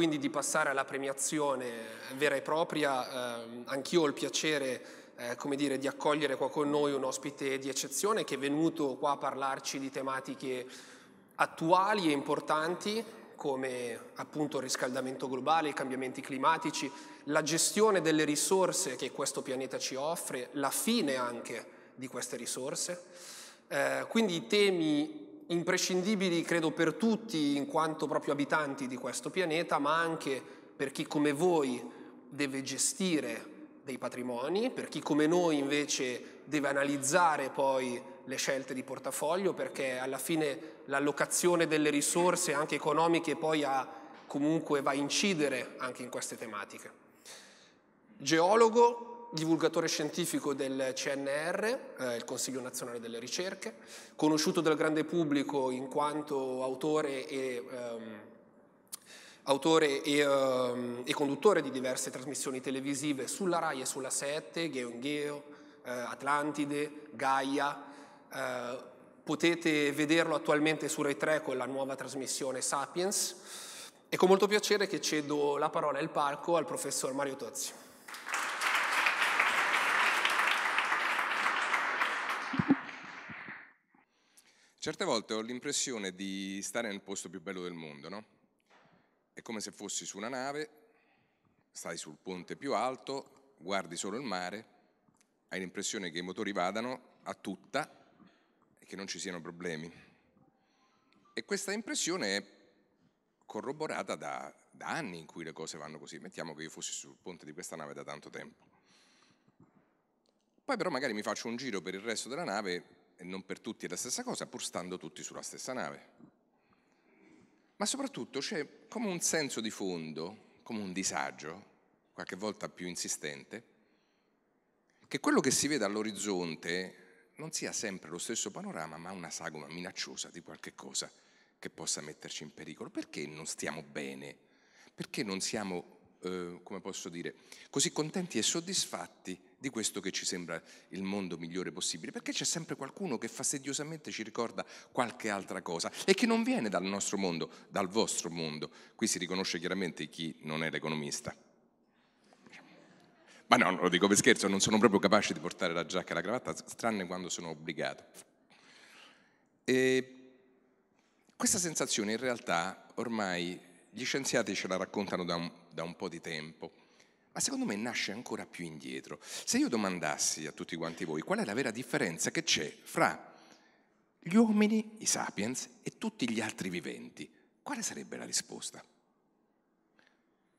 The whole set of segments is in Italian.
quindi di passare alla premiazione vera e propria, eh, anch'io ho il piacere eh, come dire, di accogliere qua con noi un ospite di eccezione che è venuto qua a parlarci di tematiche attuali e importanti come appunto il riscaldamento globale, i cambiamenti climatici, la gestione delle risorse che questo pianeta ci offre, la fine anche di queste risorse. Eh, quindi temi imprescindibili credo per tutti in quanto proprio abitanti di questo pianeta, ma anche per chi come voi deve gestire dei patrimoni, per chi come noi invece deve analizzare poi le scelte di portafoglio, perché alla fine l'allocazione delle risorse anche economiche poi ha, comunque va a incidere anche in queste tematiche. Geologo, divulgatore scientifico del CNR, eh, il Consiglio Nazionale delle Ricerche, conosciuto dal grande pubblico in quanto autore e... Ehm, autore e, uh, e, conduttore di diverse trasmissioni televisive sulla RAI e sulla 7, Geo in Atlantide, Gaia. Uh, potete vederlo attualmente su Rai 3 con la nuova trasmissione Sapiens. E con molto piacere che cedo la parola e il palco al professor Mario Tozzi. Certe volte ho l'impressione di stare nel posto più bello del mondo, no? È come se fossi su una nave, stai sul ponte più alto, guardi solo il mare, hai l'impressione che i motori vadano a tutta e che non ci siano problemi. E questa impressione è corroborata da, da anni in cui le cose vanno così. Mettiamo che io fossi sul ponte di questa nave da tanto tempo. Poi però magari mi faccio un giro per il resto della nave e non per tutti è la stessa cosa, pur stando tutti sulla stessa nave. Ma soprattutto c'è come un senso di fondo, come un disagio, qualche volta più insistente, che quello che si vede all'orizzonte non sia sempre lo stesso panorama, ma una sagoma minacciosa di qualche cosa che possa metterci in pericolo. Perché non stiamo bene? Perché non siamo, eh, come posso dire, così contenti e soddisfatti di questo che ci sembra il mondo migliore possibile, perché c'è sempre qualcuno che fastidiosamente ci ricorda qualche altra cosa e che non viene dal nostro mondo, dal vostro mondo. Qui si riconosce chiaramente chi non è l'economista. Ma no, lo dico per scherzo, non sono proprio capace di portare la giacca e la cravatta, tranne quando sono obbligato. E questa sensazione in realtà ormai gli scienziati ce la raccontano da un, da un po' di tempo ma secondo me nasce ancora più indietro. Se io domandassi a tutti quanti voi qual è la vera differenza che c'è fra gli uomini, i sapiens, e tutti gli altri viventi, quale sarebbe la risposta?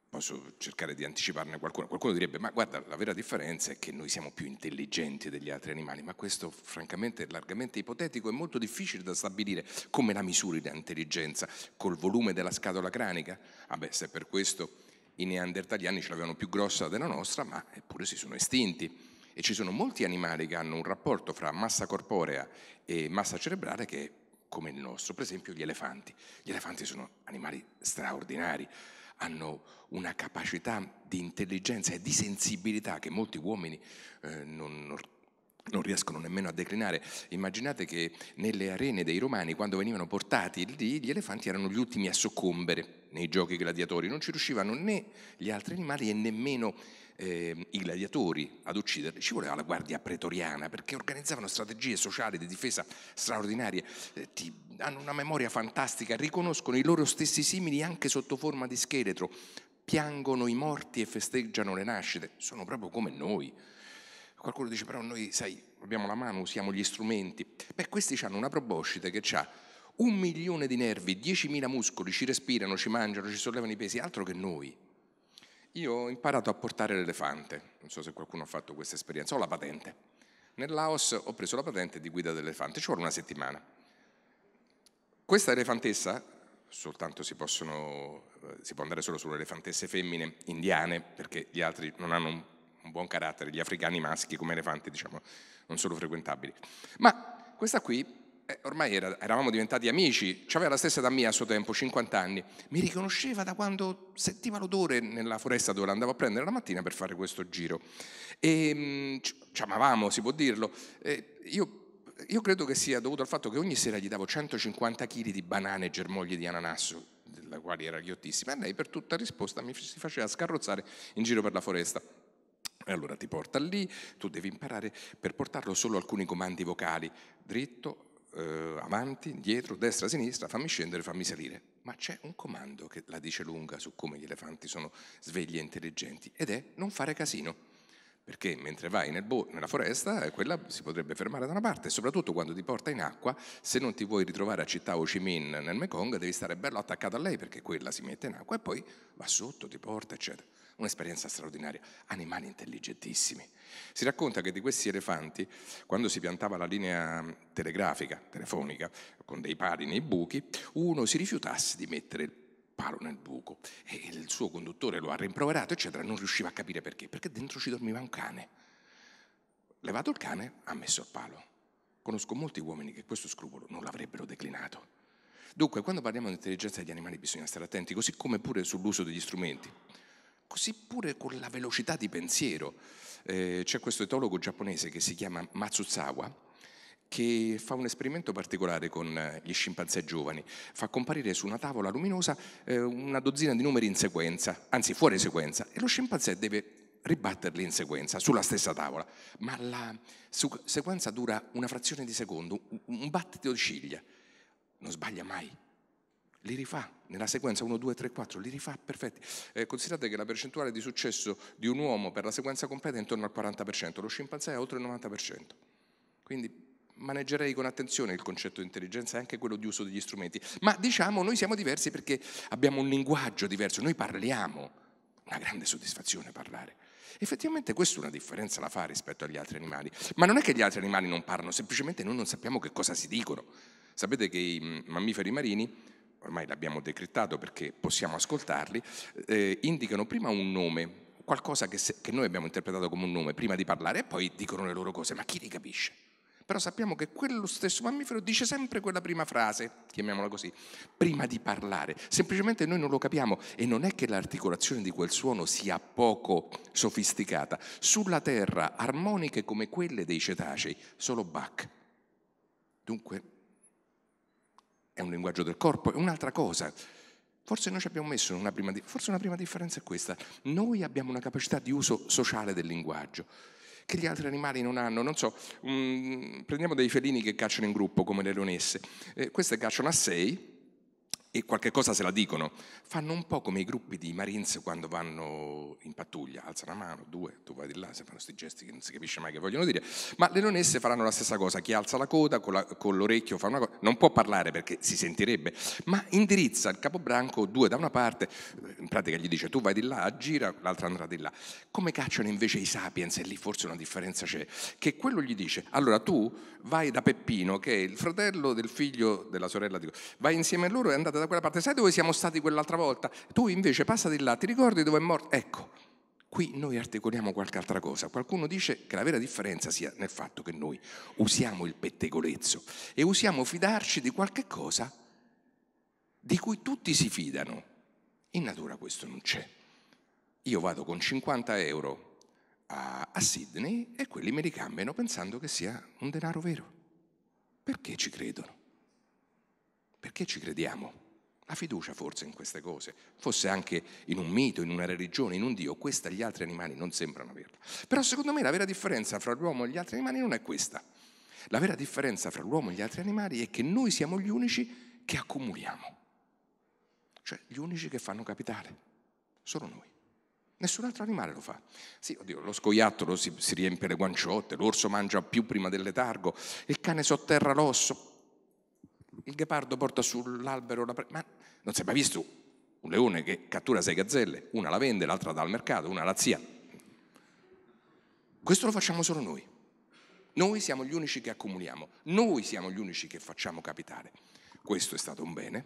Posso cercare di anticiparne qualcuno. Qualcuno direbbe, ma guarda, la vera differenza è che noi siamo più intelligenti degli altri animali, ma questo francamente è largamente ipotetico e molto difficile da stabilire. Come la misuri l'intelligenza? Col volume della scatola cranica? Vabbè, ah se per questo i neandertaliani ce l'avevano più grossa della nostra, ma eppure si sono estinti. E ci sono molti animali che hanno un rapporto fra massa corporea e massa cerebrale che è come il nostro, per esempio gli elefanti. Gli elefanti sono animali straordinari, hanno una capacità di intelligenza e di sensibilità che molti uomini eh, non, non riescono nemmeno a declinare. Immaginate che nelle arene dei romani, quando venivano portati lì, gli elefanti erano gli ultimi a soccombere nei giochi gladiatori, non ci riuscivano né gli altri animali e nemmeno eh, i gladiatori ad ucciderli. Ci voleva la guardia pretoriana perché organizzavano strategie sociali di difesa straordinarie, eh, ti, hanno una memoria fantastica, riconoscono i loro stessi simili anche sotto forma di scheletro, piangono i morti e festeggiano le nascite, sono proprio come noi Qualcuno dice però noi, sai, abbiamo la mano, usiamo gli strumenti. Beh, questi hanno una proboscite che ha un milione di nervi, 10.000 muscoli, ci respirano, ci mangiano, ci sollevano i pesi, altro che noi. Io ho imparato a portare l'elefante, non so se qualcuno ha fatto questa esperienza, ho la patente. Nel Laos ho preso la patente di guida dell'elefante, ci vuole una settimana. Questa elefantessa, soltanto si, possono, eh, si può andare solo sulle elefantesse femmine indiane, perché gli altri non hanno un un buon carattere, gli africani maschi come elefanti diciamo non sono frequentabili. Ma questa qui eh, ormai era, eravamo diventati amici, aveva la stessa età mia a suo tempo, 50 anni, mi riconosceva da quando sentiva l'odore nella foresta dove andavo a prendere la mattina per fare questo giro. E, ehm, ci amavamo, si può dirlo. Eh, io, io, credo che sia dovuto al fatto che ogni sera gli davo 150 kg di banane e germogli di ananasso, della quale era ghiottissima, e lei per tutta risposta mi si faceva scarrozzare in giro per la foresta. E allora ti porta lì, tu devi imparare per portarlo solo alcuni comandi vocali, dritto, eh, avanti, indietro, destra, sinistra, fammi scendere, fammi salire. Ma c'è un comando che la dice lunga su come gli elefanti sono svegli e intelligenti ed è non fare casino perché mentre vai nel bo- nella foresta eh, quella si potrebbe fermare da una parte e soprattutto quando ti porta in acqua se non ti vuoi ritrovare a città Ho Chi Minh nel Mekong devi stare bello attaccato a lei perché quella si mette in acqua e poi va sotto, ti porta eccetera. Un'esperienza straordinaria, animali intelligentissimi. Si racconta che di questi elefanti quando si piantava la linea telegrafica, telefonica, con dei pali nei buchi, uno si rifiutasse di mettere il palo nel buco e il suo conduttore lo ha rimproverato, eccetera, non riusciva a capire perché, perché dentro ci dormiva un cane. Levato il cane, ha messo il palo. Conosco molti uomini che questo scrupolo non l'avrebbero declinato. Dunque, quando parliamo di intelligenza degli animali bisogna stare attenti, così come pure sull'uso degli strumenti, così pure con la velocità di pensiero. Eh, c'è questo etologo giapponese che si chiama Matsuzawa, che fa un esperimento particolare con eh, gli scimpanzé giovani. Fa comparire su una tavola luminosa eh, una dozzina di numeri in sequenza, anzi fuori sequenza, e lo scimpanzé deve ribatterli in sequenza sulla stessa tavola, ma la sequenza dura una frazione di secondo, un battito di ciglia. Non sbaglia mai. Li rifà nella sequenza 1, 2, 3, 4, li rifà perfetti. Eh, considerate che la percentuale di successo di un uomo per la sequenza completa è intorno al 40%, lo scimpanzé è oltre il 90%. Quindi maneggerei con attenzione il concetto di intelligenza e anche quello di uso degli strumenti. Ma diciamo, noi siamo diversi perché abbiamo un linguaggio diverso, noi parliamo, una grande soddisfazione parlare. Effettivamente questa una differenza la fa rispetto agli altri animali, ma non è che gli altri animali non parlano, semplicemente noi non sappiamo che cosa si dicono. Sapete che i mammiferi marini, ormai l'abbiamo decrittato perché possiamo ascoltarli, eh, indicano prima un nome, qualcosa che, se, che noi abbiamo interpretato come un nome prima di parlare e poi dicono le loro cose, ma chi li capisce? Però sappiamo che quello stesso mammifero dice sempre quella prima frase, chiamiamola così, prima di parlare. Semplicemente noi non lo capiamo e non è che l'articolazione di quel suono sia poco sofisticata. Sulla Terra armoniche come quelle dei cetacei, solo Bach. Dunque è un linguaggio del corpo, è un'altra cosa. Forse noi ci abbiamo messo una prima, di- forse una prima differenza è questa. Noi abbiamo una capacità di uso sociale del linguaggio che gli altri animali non hanno. Non so, mh, mm, prendiamo dei felini che cacciano in gruppo come le leonesse. Eh, queste cacciano a sei, e qualche cosa se la dicono. Fanno un po' come i gruppi di Marines quando vanno in pattuglia, alzano una mano, due, tu vai di là, si fanno questi gesti che non si capisce mai che vogliono dire, ma le leonesse faranno la stessa cosa, chi alza la coda con, la, con l'orecchio fa una cosa, non può parlare perché si sentirebbe, ma indirizza il capobranco due da una parte, in pratica gli dice tu vai di là, gira, l'altra andrà di là. Come cacciano invece i sapiens, e lì forse una differenza c'è, che quello gli dice, allora tu vai da Peppino, che è il fratello del figlio della sorella di... Vai insieme a loro e andate da quella parte, sai dove siamo stati quell'altra volta? Tu invece passa di là, ti ricordi dove è morto? Ecco, qui noi articoliamo qualche altra cosa. Qualcuno dice che la vera differenza sia nel fatto che noi usiamo il pettegolezzo e usiamo fidarci di qualche cosa di cui tutti si fidano. In natura questo non c'è. Io vado con 50 euro a, a Sydney e quelli me li cambiano pensando che sia un denaro vero. Perché ci credono? Perché ci crediamo? ha fiducia forse in queste cose, fosse anche in un mito, in una religione, in un Dio, questa gli altri animali non sembrano averla. Però secondo me la vera differenza fra l'uomo e gli altri animali non è questa. La vera differenza fra l'uomo e gli altri animali è che noi siamo gli unici che accumuliamo, cioè gli unici che fanno capitale, solo noi. Nessun altro animale lo fa. Sì, oddio, lo scoiattolo si, si riempie le guanciotte, l'orso mangia più prima del letargo, il cane sotterra l'osso, il ghepardo porta sull'albero la Pre- ma non si è mai visto un leone che cattura sei gazzelle, una la vende, l'altra dà al mercato, una la zia. Questo lo facciamo solo noi. Noi siamo gli unici che accumuliamo, noi siamo gli unici che facciamo capitale. Questo è stato un bene,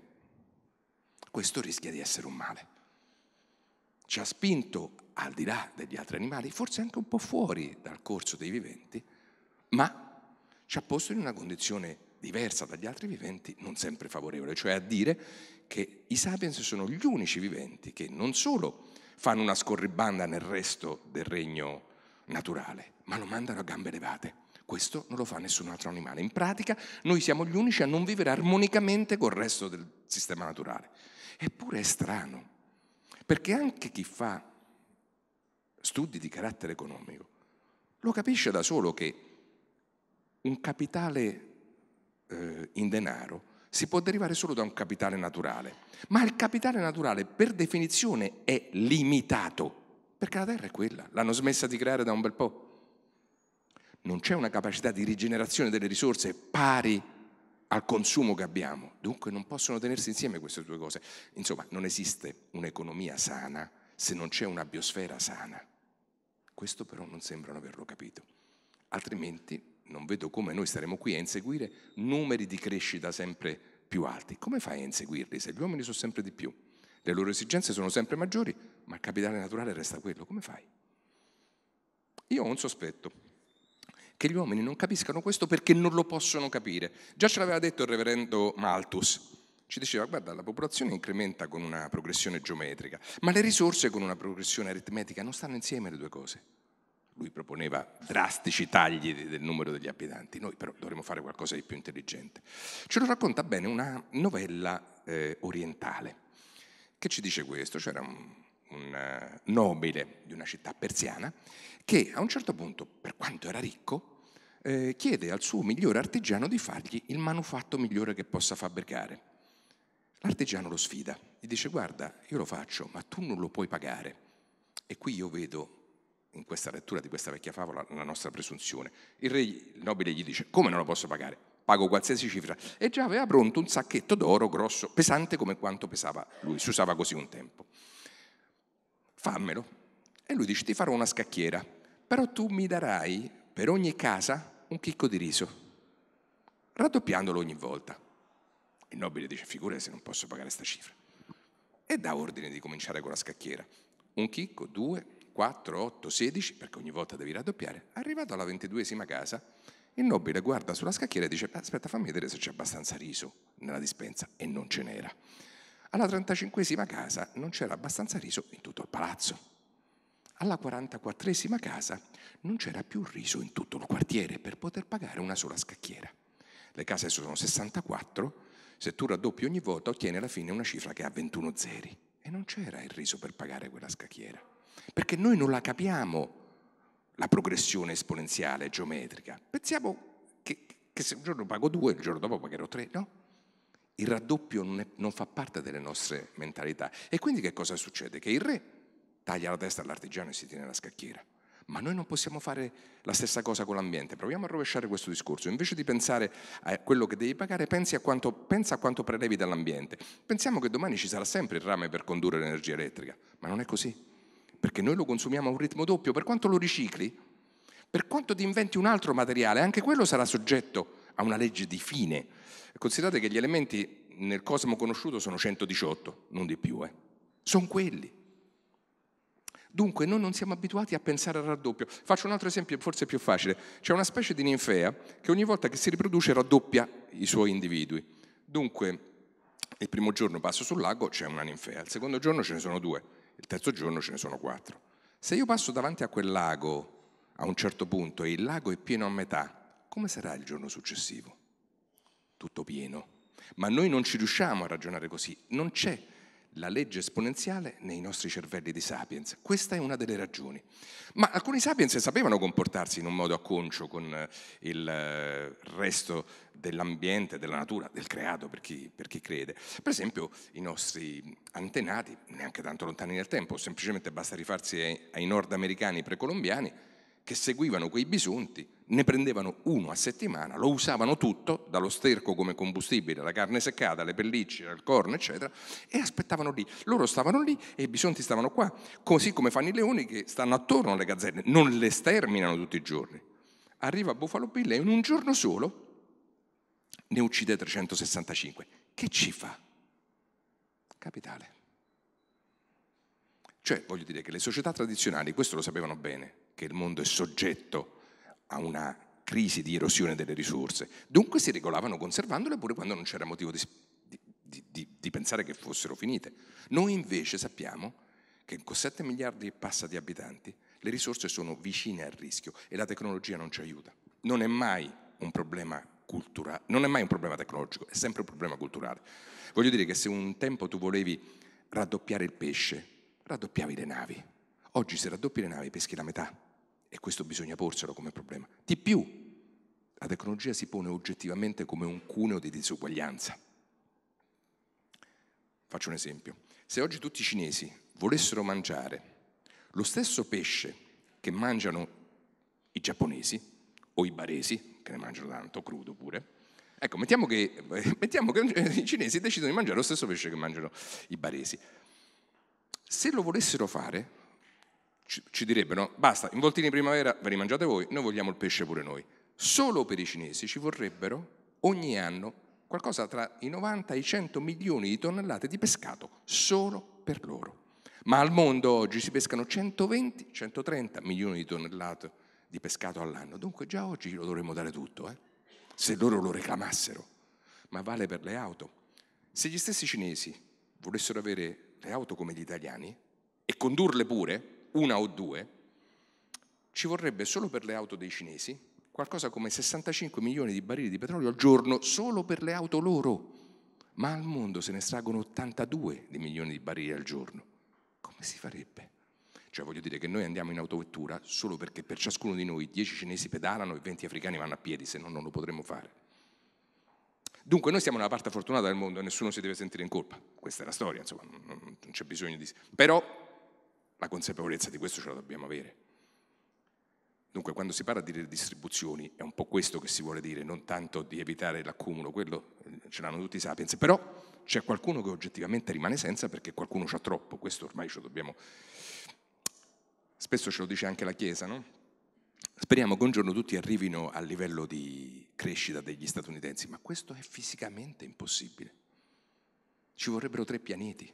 questo rischia di essere un male. Ci ha spinto al di là degli altri animali, forse anche un po' fuori dal corso dei viventi, ma ci ha posto in una condizione diversa dagli altri viventi, non sempre favorevole, cioè a dire che i sapiens sono gli unici viventi che non solo fanno una scorribanda nel resto del regno naturale, ma lo mandano a gambe levate. Questo non lo fa nessun altro animale. In pratica noi siamo gli unici a non vivere armonicamente col resto del sistema naturale. Eppure è strano, perché anche chi fa studi di carattere economico lo capisce da solo che un capitale eh, in denaro si può derivare solo da un capitale naturale, ma il capitale naturale per definizione è limitato, perché la Terra è quella, l'hanno smessa di creare da un bel po'. Non c'è una capacità di rigenerazione delle risorse pari al consumo che abbiamo, dunque non possono tenersi insieme queste due cose. Insomma, non esiste un'economia sana se non c'è una biosfera sana. Questo però non sembrano averlo capito, altrimenti non vedo come noi staremo qui a inseguire numeri di crescita sempre più alti. Come fai a inseguirli se gli uomini sono sempre di più? Le loro esigenze sono sempre maggiori, ma il capitale naturale resta quello. Come fai? Io ho un sospetto che gli uomini non capiscano questo perché non lo possono capire. Già ce l'aveva detto il reverendo Malthus. Ci diceva, guarda, la popolazione incrementa con una progressione geometrica, ma le risorse con una progressione aritmetica non stanno insieme le due cose lui proponeva drastici tagli del numero degli abitanti, noi però dovremmo fare qualcosa di più intelligente. Ce lo racconta bene una novella eh, orientale che ci dice questo, c'era un, un eh, nobile di una città persiana che a un certo punto, per quanto era ricco, eh, chiede al suo migliore artigiano di fargli il manufatto migliore che possa fabbricare. L'artigiano lo sfida, gli dice guarda, io lo faccio, ma tu non lo puoi pagare. E qui io vedo in questa lettura di questa vecchia favola la nostra presunzione. Il re il nobile gli dice, come non lo posso pagare? Pago qualsiasi cifra. E già aveva pronto un sacchetto d'oro grosso, pesante come quanto pesava lui, si usava così un tempo. Fammelo. E lui dice, ti farò una scacchiera, però tu mi darai per ogni casa un chicco di riso, raddoppiandolo ogni volta. Il nobile dice, Figurati se non posso pagare questa cifra. E dà ordine di cominciare con la scacchiera. Un chicco, due, 4, 8, 16, perché ogni volta devi raddoppiare, arrivato alla ventiduesima casa, il nobile guarda sulla scacchiera e dice, aspetta fammi vedere se c'è abbastanza riso nella dispensa, e non ce n'era. Alla trentacinquesima casa non c'era abbastanza riso in tutto il palazzo. Alla quarantaquattresima casa non c'era più riso in tutto il quartiere per poter pagare una sola scacchiera. Le case sono 64, se tu raddoppi ogni volta ottieni alla fine una cifra che ha 21 zeri. E non c'era il riso per pagare quella scacchiera perché noi non la capiamo la progressione esponenziale geometrica. Pensiamo che, che se un giorno pago due, il giorno dopo pagherò tre, no? Il raddoppio non, è, non fa parte delle nostre mentalità. E quindi che cosa succede? Che il re taglia la testa all'artigiano e si tiene la scacchiera. Ma noi non possiamo fare la stessa cosa con l'ambiente. Proviamo a rovesciare questo discorso. Invece di pensare a quello che devi pagare, a quanto, pensa a quanto prelevi dall'ambiente. Pensiamo che domani ci sarà sempre il rame per condurre l'energia elettrica, ma non è così perché noi lo consumiamo a un ritmo doppio, per quanto lo ricicli, per quanto ti inventi un altro materiale, anche quello sarà soggetto a una legge di fine. Considerate che gli elementi nel cosmo conosciuto sono 118, non di più, eh. sono quelli. Dunque noi non siamo abituati a pensare al raddoppio. Faccio un altro esempio, forse più facile. C'è una specie di ninfea che ogni volta che si riproduce raddoppia i suoi individui. Dunque, il primo giorno passo sul lago, c'è una ninfea, il secondo giorno ce ne sono due, il terzo giorno ce ne sono quattro. Se io passo davanti a quel lago a un certo punto e il lago è pieno a metà, come sarà il giorno successivo? Tutto pieno. Ma noi non ci riusciamo a ragionare così, non c'è la legge esponenziale nei nostri cervelli di sapiens. Questa è una delle ragioni. Ma alcuni sapiens sapevano comportarsi in un modo acconcio con eh, il eh, resto dell'ambiente, della natura, del creato, per chi, per chi crede. Per esempio i nostri antenati, neanche tanto lontani nel tempo, semplicemente basta rifarsi ai, ai nordamericani precolombiani, che seguivano quei bisunti, ne prendevano uno a settimana, lo usavano tutto, dallo sterco come combustibile, la carne seccata, le pellicce, il corno, eccetera, e aspettavano lì. Loro stavano lì e i bisonti stavano qua, così come fanno i leoni che stanno attorno alle gazzelle, non le sterminano tutti i giorni. Arriva Buffalo Bill e in un giorno solo ne uccide 365. Che ci fa? Capitale. Cioè, voglio dire che le società tradizionali questo lo sapevano bene, che il mondo è soggetto a una crisi di erosione delle risorse. Dunque si regolavano conservandole pure quando non c'era motivo di, di, di, di pensare che fossero finite. Noi invece sappiamo che con 7 miliardi e passa di abitanti le risorse sono vicine al rischio e la tecnologia non ci aiuta. Non è mai un problema culturale, non è mai un problema tecnologico, è sempre un problema culturale. Voglio dire che se un tempo tu volevi raddoppiare il pesce, raddoppiavi le navi. Oggi se raddoppi le navi peschi la metà e questo bisogna porselo come problema. Di più, la tecnologia si pone oggettivamente come un cuneo di disuguaglianza. Faccio un esempio. Se oggi tutti i cinesi volessero mangiare lo stesso pesce che mangiano i giapponesi o i baresi, che ne mangiano tanto, crudo pure, ecco, mettiamo che, mettiamo che i cinesi decidono di mangiare lo stesso pesce che mangiano i baresi. Se lo volessero fare, ci, ci direbbero, basta, involtini in primavera ve li mangiate voi, noi vogliamo il pesce pure noi. Solo per i cinesi ci vorrebbero ogni anno qualcosa tra i 90 e i 100 milioni di tonnellate di pescato solo per loro. Ma al mondo oggi si pescano 120-130 milioni di tonnellate di pescato all'anno, dunque già oggi lo dovremmo dare tutto, eh? se loro lo reclamassero. Ma vale per le auto. Se gli stessi cinesi volessero avere le auto come gli italiani e condurle pure, una o due, ci vorrebbe solo per le auto dei cinesi qualcosa come 65 milioni di barili di petrolio al giorno solo per le auto loro, ma al mondo se ne estraggono 82 di milioni di barili al giorno. Come si farebbe? Cioè voglio dire che noi andiamo in autovettura solo perché per ciascuno di noi 10 cinesi pedalano e 20 africani vanno a piedi, se no non lo potremmo fare. Dunque noi siamo nella parte fortunata del mondo e nessuno si deve sentire in colpa. Questa è la storia, insomma, non c'è bisogno di... Però la consapevolezza di questo ce la dobbiamo avere. Dunque, quando si parla di redistribuzioni, è un po' questo che si vuole dire, non tanto di evitare l'accumulo, quello eh, ce l'hanno tutti i sapiens, però c'è qualcuno che oggettivamente rimane senza perché qualcuno ha troppo, questo ormai ce lo dobbiamo... Spesso ce lo dice anche la Chiesa, no? Speriamo che un giorno tutti arrivino al livello di crescita degli statunitensi, ma questo è fisicamente impossibile. Ci vorrebbero tre pianeti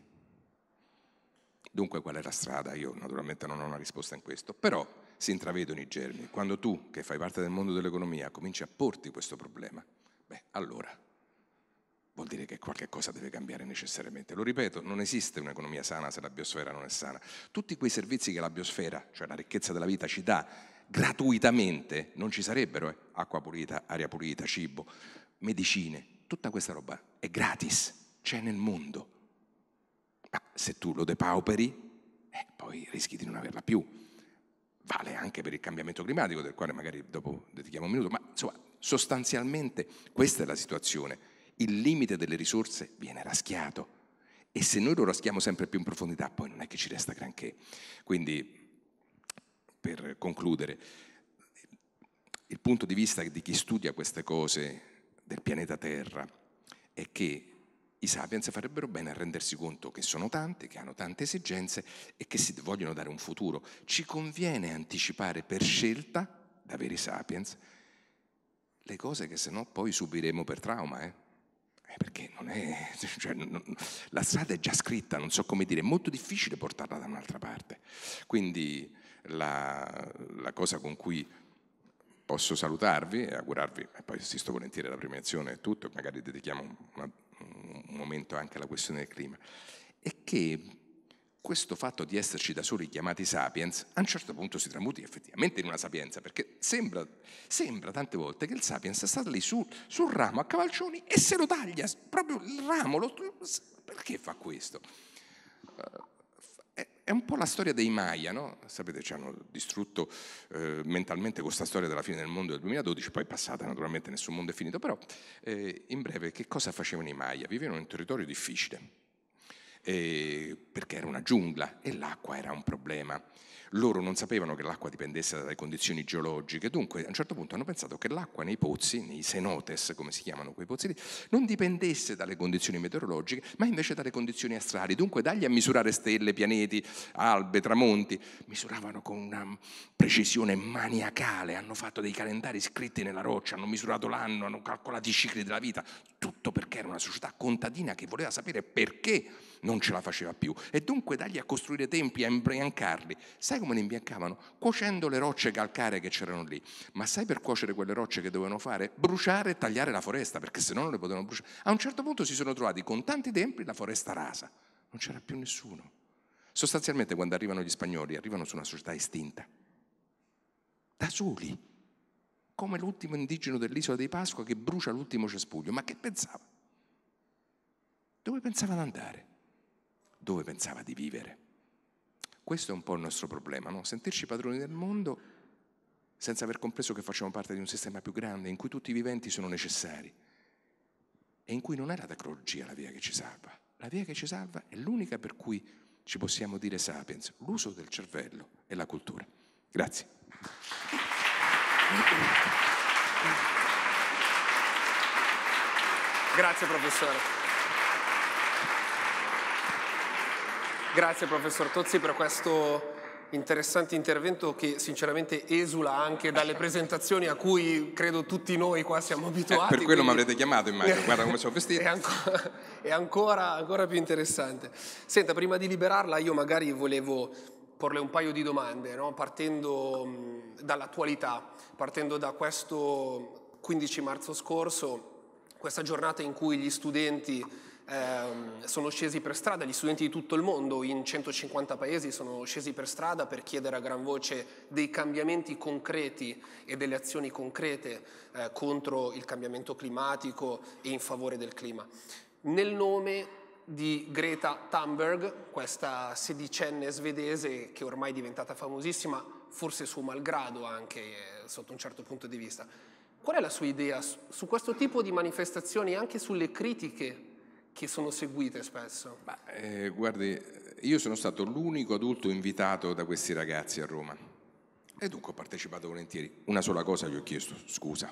Dunque qual è la strada? Io naturalmente non ho una risposta in questo, però si intravedono i germi. Quando tu, che fai parte del mondo dell'economia, cominci a porti questo problema, beh, allora vuol dire che qualche cosa deve cambiare necessariamente. Lo ripeto, non esiste un'economia sana se la biosfera non è sana. Tutti quei servizi che la biosfera, cioè la ricchezza della vita, ci dà gratuitamente non ci sarebbero. Eh? Acqua pulita, aria pulita, cibo, medicine, tutta questa roba è gratis, c'è nel mondo ma se tu lo depauperi, eh, poi rischi di non averla più. Vale anche per il cambiamento climatico, del quale magari dopo dedichiamo un minuto, ma insomma, sostanzialmente questa è la situazione. Il limite delle risorse viene raschiato e se noi lo raschiamo sempre più in profondità, poi non è che ci resta granché. Quindi, per concludere, il punto di vista di chi studia queste cose del pianeta Terra è che i sapiens farebbero bene a rendersi conto che sono tante, che hanno tante esigenze e che si vogliono dare un futuro. Ci conviene anticipare per scelta, da veri sapiens, le cose che sennò poi subiremo per trauma. Eh? eh perché non è, cioè, non, la strada è già scritta, non so come dire, è molto difficile portarla da un'altra parte. Quindi la, la cosa con cui posso salutarvi e augurarvi, e poi assisto volentieri alla premiazione e tutto, magari dedichiamo una un momento anche la questione del clima, è che questo fatto di esserci da soli chiamati sapiens a un certo punto si tramuti effettivamente in una sapienza, perché sembra, sembra tante volte che il sapiens stato lì su, sul ramo a cavalcioni e se lo taglia, proprio il ramo, lo, perché fa questo? è un po' la storia dei Maya, no? Sapete, ci hanno distrutto eh, mentalmente questa storia della fine del mondo del 2012, poi è passata naturalmente, nessun mondo è finito, però eh, in breve che cosa facevano i Maya? Vivevano in un territorio difficile, eh, perché era una giungla e l'acqua era un problema. Loro non sapevano che l'acqua dipendesse dalle condizioni geologiche, dunque a un certo punto hanno pensato che l'acqua nei pozzi, nei cenotes come si chiamano quei pozzi lì, non dipendesse dalle condizioni meteorologiche, ma invece dalle condizioni astrali, dunque dagli a misurare stelle, pianeti, albe, tramonti, misuravano con una precisione maniacale, hanno fatto dei calendari scritti nella roccia, hanno misurato l'anno, hanno calcolato i cicli della vita, tutto perché era una società contadina che voleva sapere perché non ce la faceva più e dunque dagli a costruire templi, a imbriancarli. Sai come li imbiancavano? Cuocendo le rocce calcaree che c'erano lì. Ma sai per cuocere quelle rocce che dovevano fare? Bruciare e tagliare la foresta perché se no non le potevano bruciare. A un certo punto si sono trovati con tanti templi la foresta rasa, non c'era più nessuno. Sostanzialmente quando arrivano gli spagnoli arrivano su una società estinta, da soli come l'ultimo indigeno dell'isola di Pasqua che brucia l'ultimo cespuglio. Ma che pensava? Dove pensava ad andare? dove pensava di vivere. Questo è un po' il nostro problema, no? sentirci padroni del mondo senza aver compreso che facciamo parte di un sistema più grande in cui tutti i viventi sono necessari e in cui non è la tecnologia la via che ci salva. La via che ci salva è l'unica per cui ci possiamo dire sapiens, l'uso del cervello e la cultura. Grazie. Grazie professore. Grazie professor Tozzi per questo interessante intervento che sinceramente esula anche dalle presentazioni a cui credo tutti noi qua siamo eh, abituati. Eh, per quello quindi... mi avrete chiamato immagino, guarda come sono vestito. è, ancora, è ancora, ancora più interessante. Senta, prima di liberarla io magari volevo porle un paio di domande, no? partendo dall'attualità, partendo da questo 15 marzo scorso, questa giornata in cui gli studenti eh, sono scesi per strada, gli studenti di tutto il mondo in 150 paesi sono scesi per strada per chiedere a gran voce dei cambiamenti concreti e delle azioni concrete eh, contro il cambiamento climatico e in favore del clima. Nel nome di Greta Thunberg, questa sedicenne svedese che ormai è diventata famosissima, forse suo malgrado anche eh, sotto un certo punto di vista. Qual è la sua idea su questo tipo di manifestazioni, e anche sulle critiche che sono seguite spesso? Ma, eh, guardi, io sono stato l'unico adulto invitato da questi ragazzi a Roma e dunque ho partecipato volentieri. Una sola cosa gli ho chiesto, scusa,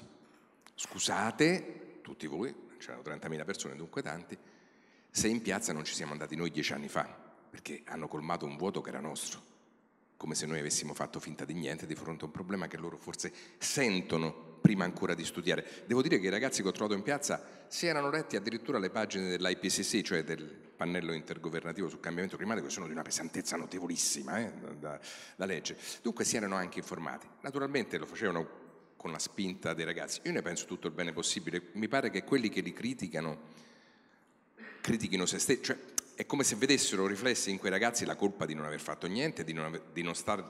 scusate tutti voi, c'erano 30.000 persone, dunque tanti, se in piazza non ci siamo andati noi dieci anni fa, perché hanno colmato un vuoto che era nostro come se noi avessimo fatto finta di niente di fronte a un problema che loro forse sentono prima ancora di studiare. Devo dire che i ragazzi che ho trovato in piazza si erano letti addirittura le pagine dell'IPCC, cioè del pannello intergovernativo sul cambiamento climatico, che sono di una pesantezza notevolissima eh, da, da legge. Dunque si erano anche informati. Naturalmente lo facevano con la spinta dei ragazzi. Io ne penso tutto il bene possibile. Mi pare che quelli che li criticano critichino se stessi, cioè è come se vedessero riflessi in quei ragazzi la colpa di non aver fatto niente, di non, aver, di non, star,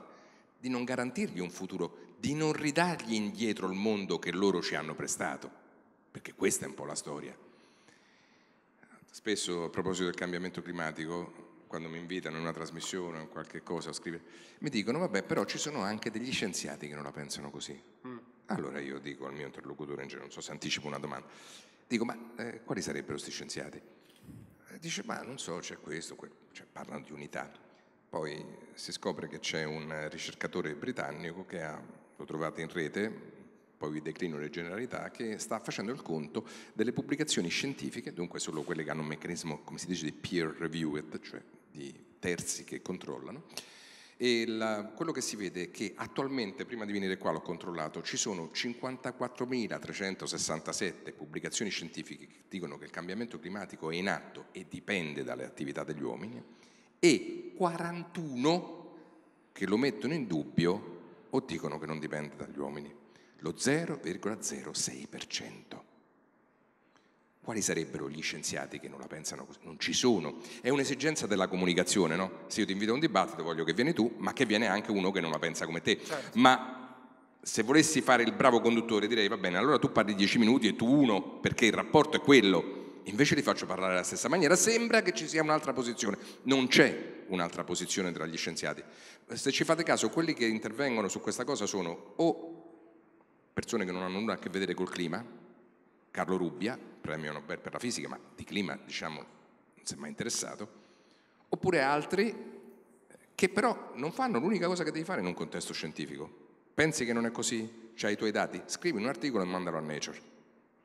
di non garantirgli un futuro, di non ridargli indietro il mondo che loro ci hanno prestato, perché questa è un po' la storia. Spesso a proposito del cambiamento climatico, quando mi invitano in una trasmissione o in qualche cosa a scrivere, mi dicono, vabbè, però ci sono anche degli scienziati che non la pensano così. Mm. Allora io dico al mio interlocutore in genere, non so se anticipo una domanda, dico, ma eh, quali sarebbero questi scienziati? dice ma non so, c'è questo, cioè, parlano di unità. Poi si scopre che c'è un ricercatore britannico che ha, lo trovate in rete, poi vi declino le generalità, che sta facendo il conto delle pubblicazioni scientifiche, dunque solo quelle che hanno un meccanismo, come si dice, di peer reviewed, cioè di terzi che controllano, e la, quello che si vede è che attualmente, prima di venire qua l'ho controllato, ci sono 54.367 pubblicazioni scientifiche che dicono che il cambiamento climatico è in atto e dipende dalle attività degli uomini e 41 che lo mettono in dubbio o dicono che non dipende dagli uomini, lo 0,06%. Quali sarebbero gli scienziati che non la pensano così? Non ci sono. È un'esigenza della comunicazione, no? Se io ti invito a un dibattito, voglio che vieni tu, ma che viene anche uno che non la pensa come te. Certo. Ma se volessi fare il bravo conduttore, direi va bene, allora tu parli dieci minuti e tu uno, perché il rapporto è quello. Invece li faccio parlare alla stessa maniera, sembra che ci sia un'altra posizione. Non c'è un'altra posizione tra gli scienziati. Se ci fate caso, quelli che intervengono su questa cosa sono o persone che non hanno nulla a che vedere col clima, Carlo Rubbia, premio Nobel per la fisica, ma di clima diciamo non si è mai interessato, oppure altri eh, che però non fanno l'unica cosa che devi fare in un contesto scientifico. Pensi che non è così? C'hai i tuoi dati? Scrivi un articolo e mandalo a Nature.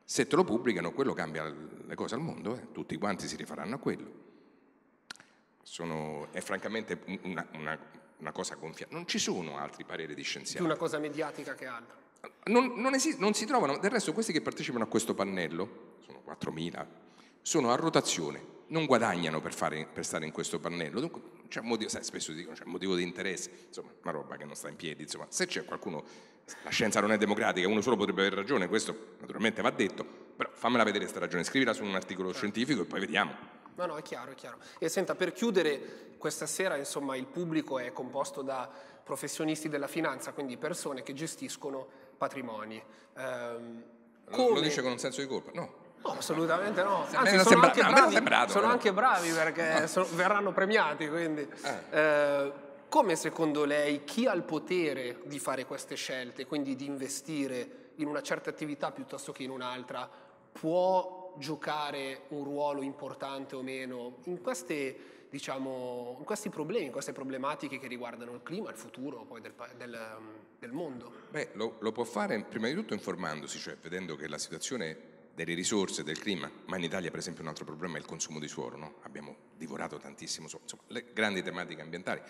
Se te lo pubblicano, quello cambia le cose al mondo, eh? tutti quanti si rifaranno a quello. Sono, è francamente una, una, una cosa gonfia. Non ci sono altri pareri di scienziati. Più una cosa mediatica che altro. Non, non, esiste, non, si trovano, del resto questi che partecipano a questo pannello, sono 4.000, sono a rotazione, non guadagnano per, fare, per stare in questo pannello, dunque c'è un motivo, sai, spesso dicono c'è un motivo di interesse, insomma, una roba che non sta in piedi, insomma, se c'è qualcuno, la scienza non è democratica, uno solo potrebbe avere ragione, questo naturalmente va detto, però fammela vedere questa ragione, scrivila su un articolo certo. scientifico e poi vediamo. No, no, è chiaro, è chiaro. E senta, per chiudere, questa sera insomma il pubblico è composto da professionisti della finanza, quindi persone che gestiscono patrimoni. Ehm, come... Lo dice con un senso di colpa? No. No, assolutamente no. Anzi, sono, anche bravi, sembrato, sono eh. anche bravi, perché no. sono, verranno premiati. Quindi. Eh. Eh, come secondo lei chi ha il potere di fare queste scelte, quindi di investire in una certa attività piuttosto che in un'altra, può giocare un ruolo importante o meno in queste diciamo, in questi problemi, in queste problematiche che riguardano il clima, il futuro poi del, del, del mondo? Beh, lo, lo, può fare prima di tutto informandosi, cioè vedendo che la situazione delle risorse, del clima, ma in Italia per esempio un altro problema è il consumo di suolo, no? abbiamo divorato tantissimo, insomma, le grandi tematiche ambientali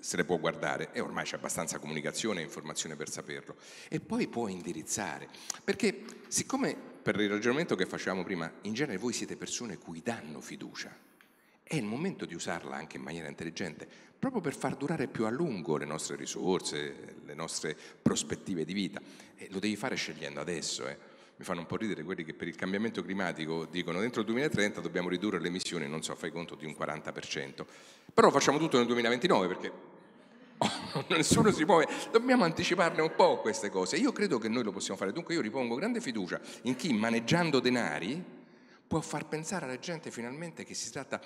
se le può guardare e ormai c'è abbastanza comunicazione e informazione per saperlo e poi può indirizzare perché siccome per il ragionamento che facevamo prima in genere voi siete persone cui danno fiducia è il momento di usarla anche in maniera intelligente, proprio per far durare più a lungo le nostre risorse, le nostre prospettive di vita. E lo devi fare scegliendo adesso. Eh. Mi fanno un po' ridere quelli che per il cambiamento climatico dicono entro il 2030 dobbiamo ridurre le emissioni, non so, fai conto di un 40%. Però facciamo tutto nel 2029 perché oh, nessuno si muove, dobbiamo anticiparne un po' queste cose. Io credo che noi lo possiamo fare, dunque io ripongo grande fiducia in chi maneggiando denari può far pensare alla gente finalmente che si tratta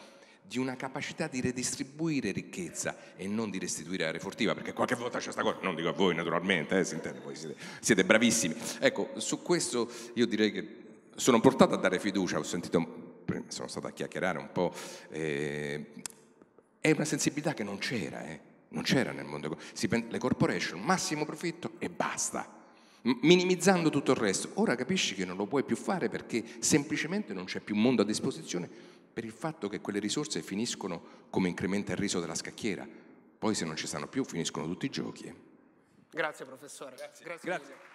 di una capacità di redistribuire ricchezza e non di restituire aria furtiva, perché qualche volta c'è questa cosa, non dico a voi naturalmente, eh, si intende, voi siete, siete bravissimi. Ecco, su questo io direi che sono portato a dare fiducia, ho sentito, sono stato a chiacchierare un po', eh, è una sensibilità che non c'era, eh, non c'era nel mondo, si, le corporation, massimo profitto e basta minimizzando tutto il resto. Ora capisci che non lo puoi più fare perché semplicemente non c'è più mondo a disposizione per il fatto che quelle risorse finiscono come incrementa il riso della scacchiera. Poi se non ci stanno più finiscono tutti i giochi. Grazie professore. Grazie. Grazie. Grazie.